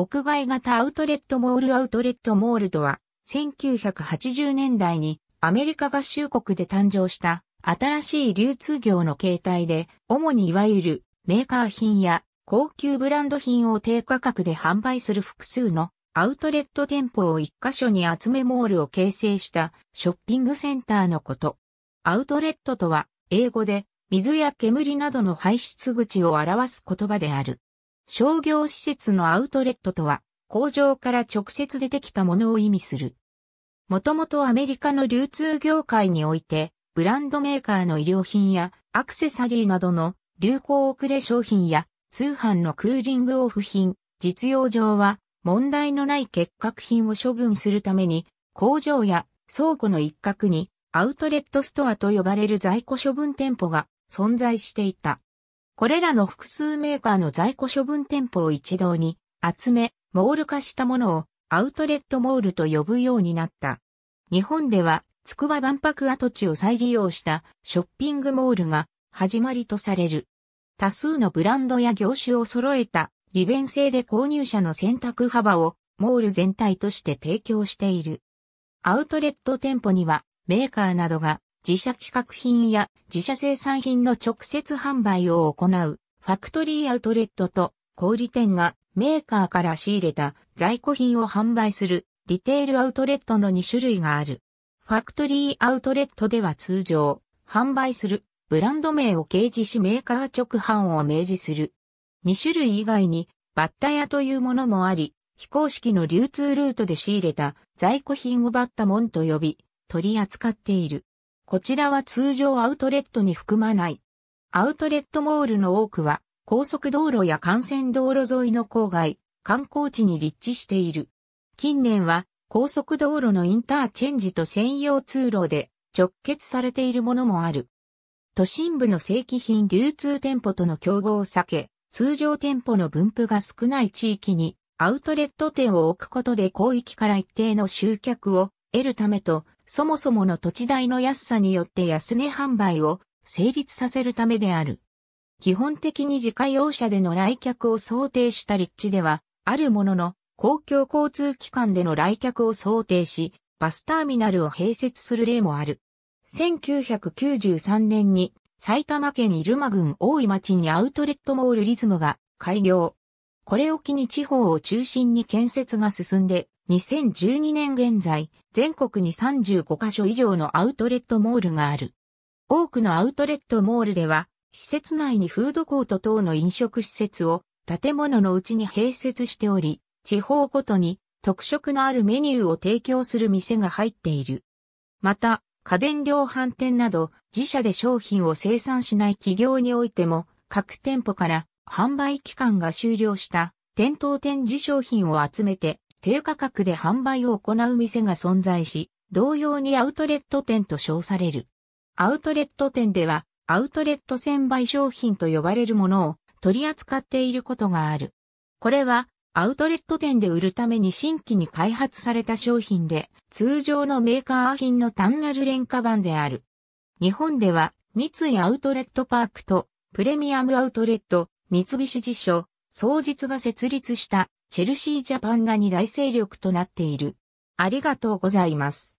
屋外型アウトレットモールアウトレットモールとは、1980年代にアメリカ合衆国で誕生した新しい流通業の形態で、主にいわゆるメーカー品や高級ブランド品を低価格で販売する複数のアウトレット店舗を一箇所に集めモールを形成したショッピングセンターのこと。アウトレットとは英語で水や煙などの排出口を表す言葉である。商業施設のアウトレットとは、工場から直接出てきたものを意味する。もともとアメリカの流通業界において、ブランドメーカーの衣料品やアクセサリーなどの流行遅れ商品や通販のクーリングオフ品、実用上は問題のない結核品を処分するために工場や倉庫の一角にアウトレットストアと呼ばれる在庫処分店舗が存在していた。これらの複数メーカーの在庫処分店舗を一堂に集め、モール化したものをアウトレットモールと呼ぶようになった。日本では、つくば万博跡地を再利用したショッピングモールが始まりとされる。多数のブランドや業種を揃えた利便性で購入者の選択幅をモール全体として提供している。アウトレット店舗にはメーカーなどが自社企画品や自社生産品の直接販売を行うファクトリーアウトレットと小売店がメーカーから仕入れた在庫品を販売するリテールアウトレットの2種類がある。ファクトリーアウトレットでは通常、販売するブランド名を掲示しメーカー直販を明示する。2種類以外にバッタ屋というものもあり、非公式の流通ルートで仕入れた在庫品をバッタモンと呼び、取り扱っている。こちらは通常アウトレットに含まない。アウトレットモールの多くは、高速道路や幹線道路沿いの郊外、観光地に立地している。近年は、高速道路のインターチェンジと専用通路で直結されているものもある。都心部の正規品流通店舗との競合を避け、通常店舗の分布が少ない地域にアウトレット店を置くことで広域から一定の集客を得るためと、そもそもの土地代の安さによって安値販売を成立させるためである。基本的に自家用車での来客を想定した立地では、あるものの、公共交通機関での来客を想定し、バスターミナルを併設する例もある。1993年に埼玉県入間郡大井町にアウトレットモールリズムが開業。これを機に地方を中心に建設が進んで、2012年現在、全国に35カ所以上のアウトレットモールがある。多くのアウトレットモールでは、施設内にフードコート等の飲食施設を建物のうちに併設しており、地方ごとに特色のあるメニューを提供する店が入っている。また、家電量販店など自社で商品を生産しない企業においても各店舗から販売期間が終了した店頭展示商品を集めて低価格で販売を行う店が存在し、同様にアウトレット店と称される。アウトレット店では、アウトレット専売商品と呼ばれるものを取り扱っていることがある。これは、アウトレット店で売るために新規に開発された商品で、通常のメーカー品の単なる廉価版である。日本では、三井アウトレットパークと、プレミアムアウトレット、三菱地所、双日が設立したチェルシージャパンが二大勢力となっている。ありがとうございます。